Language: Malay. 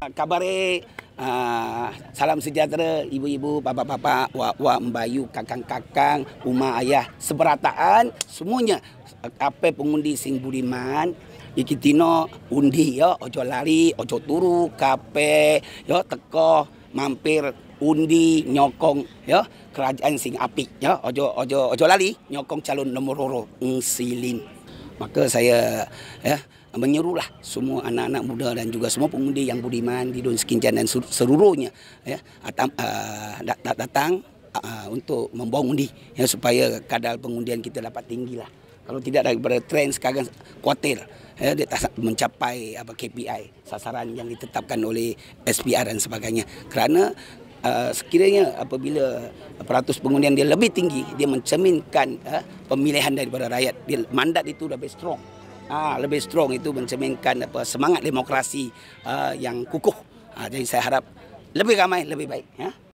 Kabare, uh, ah, salam sejahtera ibu-ibu, bapa-bapa, wa wa membayu, kakang-kakang, uma ayah, seberataan semuanya. Apa pengundi sing budiman, ikitino undi yo, ojo lari, ojo turu, kape yo teko mampir undi nyokong yo kerajaan sing api yo ojo ojo ojo lari, nyokong calon nomor loro ngsilin maka saya ya menyerulah semua anak-anak muda dan juga semua pengundi yang budiman di Dun Sekinjan dan seluruhnya ya ah, datang ah, untuk membawa undi ya, supaya kadar pengundian kita dapat tinggilah. Kalau tidak daripada tren sekarang kuatir ya, dia tak mencapai apa KPI sasaran yang ditetapkan oleh SPR dan sebagainya. Kerana Uh, sekiranya apabila peratus pengundian dia lebih tinggi dia mencerminkan uh, pemilihan daripada rakyat dia mandat itu lebih strong uh, lebih strong itu mencerminkan apa semangat demokrasi uh, yang kukuh. Uh, jadi saya harap lebih ramai lebih baik ya.